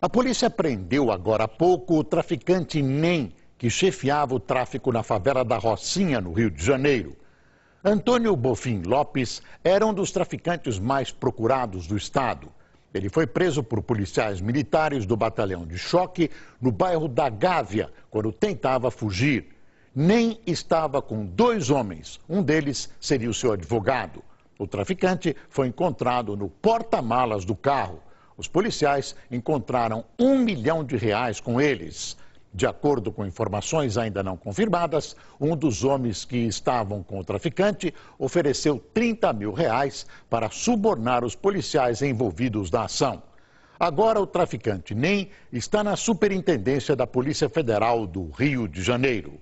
A polícia prendeu agora há pouco o traficante NEM, que chefiava o tráfico na favela da Rocinha, no Rio de Janeiro. Antônio Bofim Lopes era um dos traficantes mais procurados do estado. Ele foi preso por policiais militares do batalhão de choque no bairro da Gávea, quando tentava fugir. Nem estava com dois homens, um deles seria o seu advogado. O traficante foi encontrado no porta-malas do carro. Os policiais encontraram um milhão de reais com eles. De acordo com informações ainda não confirmadas, um dos homens que estavam com o traficante ofereceu 30 mil reais para subornar os policiais envolvidos na ação. Agora, o traficante NEM está na Superintendência da Polícia Federal do Rio de Janeiro.